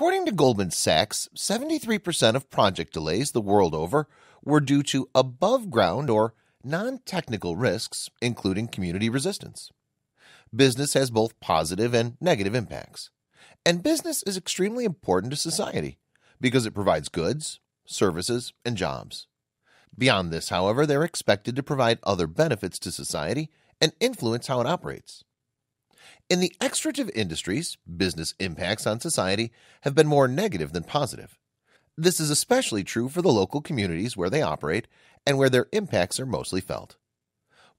According to Goldman Sachs, 73% of project delays the world over were due to above ground or non technical risks, including community resistance. Business has both positive and negative impacts. And business is extremely important to society because it provides goods, services, and jobs. Beyond this, however, they're expected to provide other benefits to society and influence how it operates. In the extractive industries, business impacts on society have been more negative than positive. This is especially true for the local communities where they operate and where their impacts are mostly felt.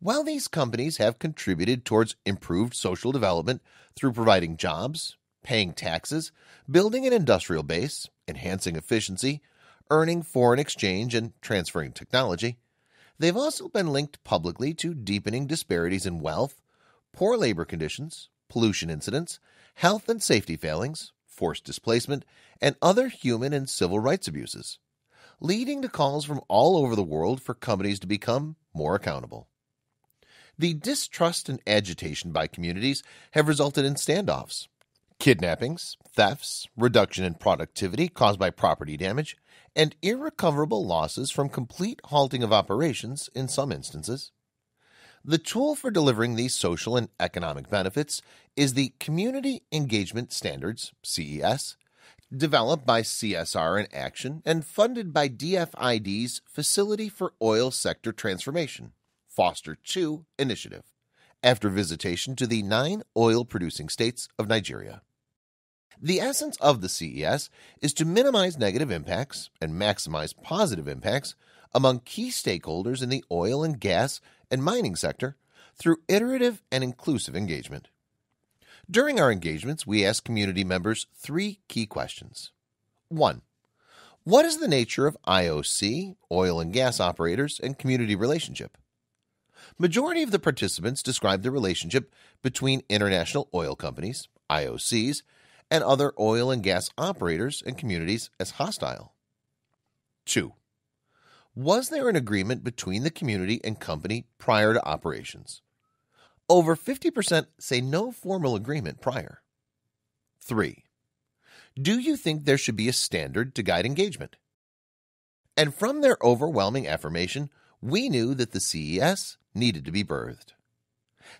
While these companies have contributed towards improved social development through providing jobs, paying taxes, building an industrial base, enhancing efficiency, earning foreign exchange, and transferring technology, they've also been linked publicly to deepening disparities in wealth, poor labor conditions, pollution incidents, health and safety failings, forced displacement, and other human and civil rights abuses, leading to calls from all over the world for companies to become more accountable. The distrust and agitation by communities have resulted in standoffs, kidnappings, thefts, reduction in productivity caused by property damage, and irrecoverable losses from complete halting of operations in some instances. The tool for delivering these social and economic benefits is the Community Engagement Standards, CES, developed by CSR in Action and funded by DFID's Facility for Oil Sector Transformation, Foster 2 initiative, after visitation to the nine oil producing states of Nigeria. The essence of the CES is to minimize negative impacts and maximize positive impacts among key stakeholders in the oil and gas and mining sector through iterative and inclusive engagement. During our engagements, we ask community members three key questions. 1. What is the nature of IOC, oil and gas operators, and community relationship? Majority of the participants described the relationship between international oil companies, IOCs, and other oil and gas operators and communities as hostile. 2 was there an agreement between the community and company prior to operations? Over 50% say no formal agreement prior. 3. Do you think there should be a standard to guide engagement? And from their overwhelming affirmation, we knew that the CES needed to be birthed.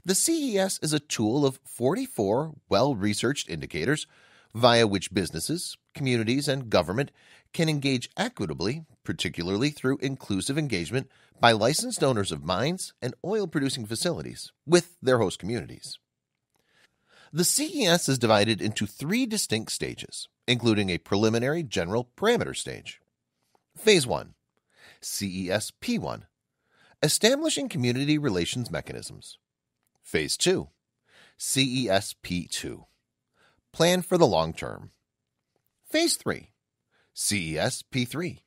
The CES is a tool of 44 well researched indicators via which businesses, communities, and government can engage equitably, particularly through inclusive engagement by licensed owners of mines and oil producing facilities with their host communities. The CES is divided into three distinct stages, including a preliminary general parameter stage. Phase 1 CES P1 Establishing Community Relations Mechanisms. Phase 2 CES P2 Plan for the Long Term. Phase 3 CES P3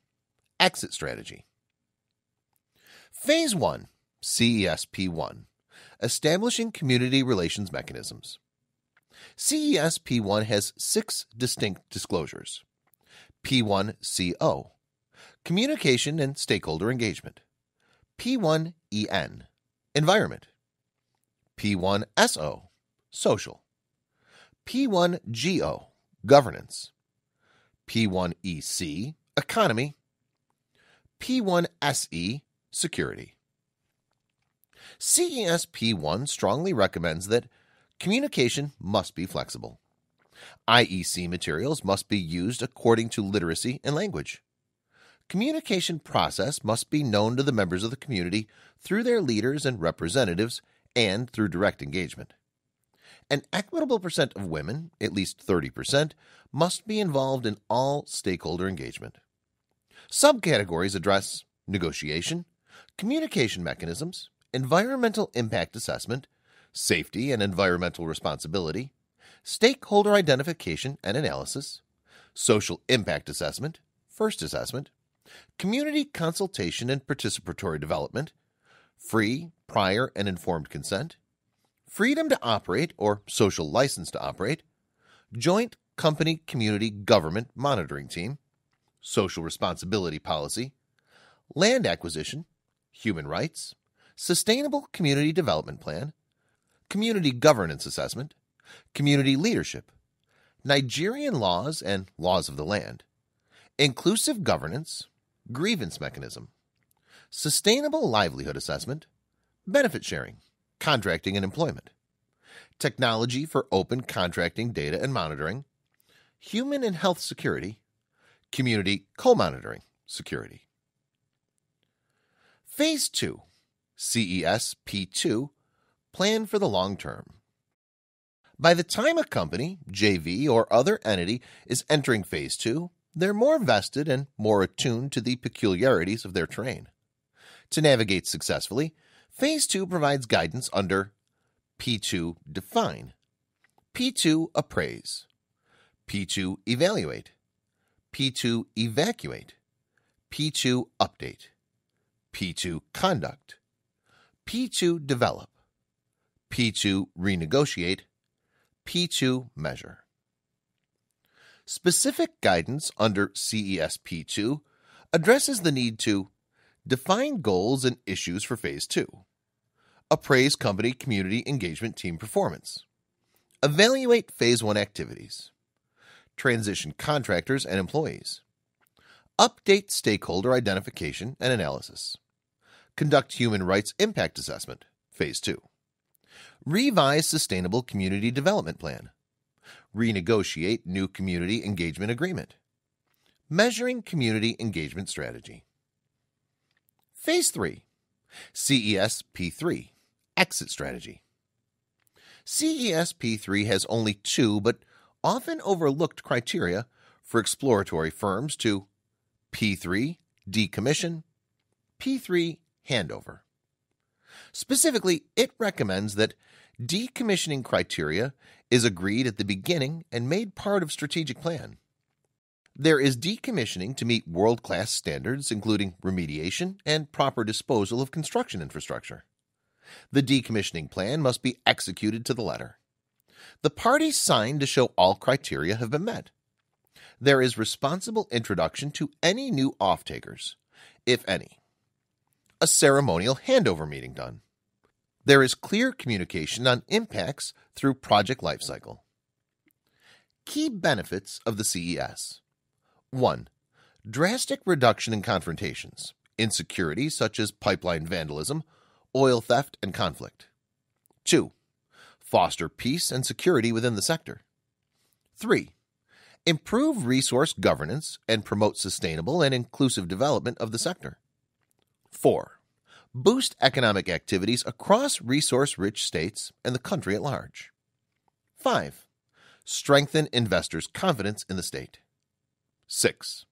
Exit Strategy Phase 1 CES P1 Establishing Community Relations Mechanisms CES P1 has six distinct disclosures P1CO Communication and Stakeholder Engagement P1EN Environment P1SO Social P1GO Governance P1EC, economy, P1SE, security. CES P1 strongly recommends that communication must be flexible. IEC materials must be used according to literacy and language. Communication process must be known to the members of the community through their leaders and representatives and through direct engagement. An equitable percent of women, at least 30%, must be involved in all stakeholder engagement. Subcategories address negotiation, communication mechanisms, environmental impact assessment, safety and environmental responsibility, stakeholder identification and analysis, social impact assessment, first assessment, community consultation and participatory development, free, prior, and informed consent, freedom to operate or social license to operate, joint company community government monitoring team, social responsibility policy, land acquisition, human rights, sustainable community development plan, community governance assessment, community leadership, Nigerian laws and laws of the land, inclusive governance, grievance mechanism, sustainable livelihood assessment, benefit sharing, contracting and employment, technology for open contracting data and monitoring, human and health security, community co-monitoring security. Phase 2, CES P2, plan for the long term. By the time a company, JV, or other entity is entering phase 2, they're more vested and more attuned to the peculiarities of their terrain. To navigate successfully, Phase 2 provides guidance under P2 define, P2 appraise, P2 evaluate, P2 evacuate, P2 update, P2 conduct, P2 develop, P2 renegotiate, P2 measure. Specific guidance under CESP2 addresses the need to Define goals and issues for phase two. Appraise company community engagement team performance. Evaluate phase one activities. Transition contractors and employees. Update stakeholder identification and analysis. Conduct human rights impact assessment, phase two. Revise sustainable community development plan. Renegotiate new community engagement agreement. Measuring community engagement strategy. Phase 3 CES P3 Exit Strategy CES P3 has only two but often overlooked criteria for exploratory firms to P3 decommission, P3 handover. Specifically, it recommends that decommissioning criteria is agreed at the beginning and made part of strategic plan. There is decommissioning to meet world class standards, including remediation and proper disposal of construction infrastructure. The decommissioning plan must be executed to the letter. The parties signed to show all criteria have been met. There is responsible introduction to any new off takers, if any. A ceremonial handover meeting done. There is clear communication on impacts through project lifecycle. Key benefits of the CES 1. Drastic reduction in confrontations, insecurity such as pipeline vandalism, oil theft, and conflict. 2. Foster peace and security within the sector. 3. Improve resource governance and promote sustainable and inclusive development of the sector. 4. Boost economic activities across resource rich states and the country at large. 5. Strengthen investors' confidence in the state. 6.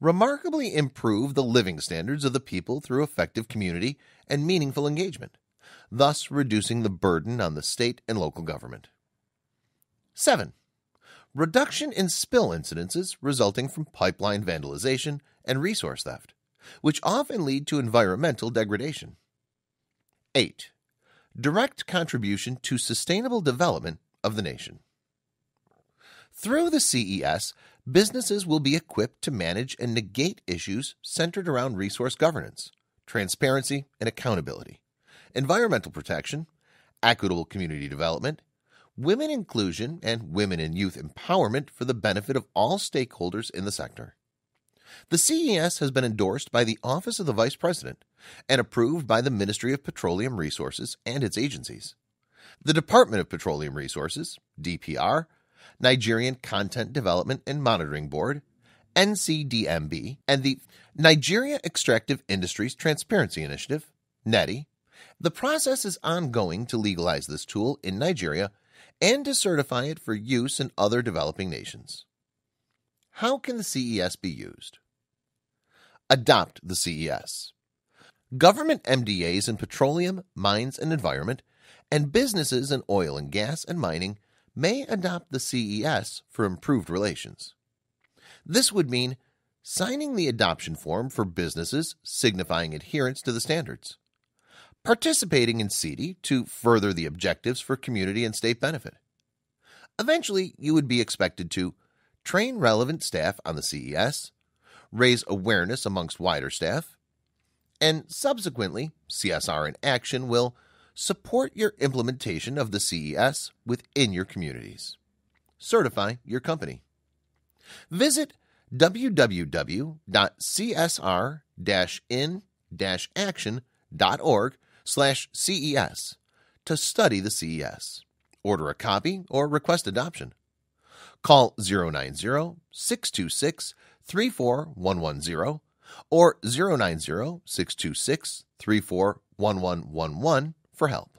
Remarkably improve the living standards of the people through effective community and meaningful engagement, thus reducing the burden on the state and local government. 7. Reduction in spill incidences resulting from pipeline vandalization and resource theft, which often lead to environmental degradation. 8. Direct contribution to sustainable development of the nation. Through the CES, businesses will be equipped to manage and negate issues centered around resource governance, transparency and accountability, environmental protection, equitable community development, women inclusion, and women and youth empowerment for the benefit of all stakeholders in the sector. The CES has been endorsed by the Office of the Vice President and approved by the Ministry of Petroleum Resources and its agencies. The Department of Petroleum Resources, DPR, Nigerian Content Development and Monitoring Board, NCDMB, and the Nigeria Extractive Industries Transparency Initiative, NETI. The process is ongoing to legalize this tool in Nigeria and to certify it for use in other developing nations. How can the CES be used? Adopt the CES. Government MDAs in petroleum, mines, and environment, and businesses in oil and gas and mining may adopt the CES for improved relations. This would mean signing the adoption form for businesses signifying adherence to the standards, participating in CETI to further the objectives for community and state benefit. Eventually, you would be expected to train relevant staff on the CES, raise awareness amongst wider staff, and subsequently, CSR in action will support your implementation of the CES within your communities. Certify your company. Visit www.csr-in-action.org slash CES to study the CES, order a copy, or request adoption. Call 090-626-34110 or 090-626-34111 for help.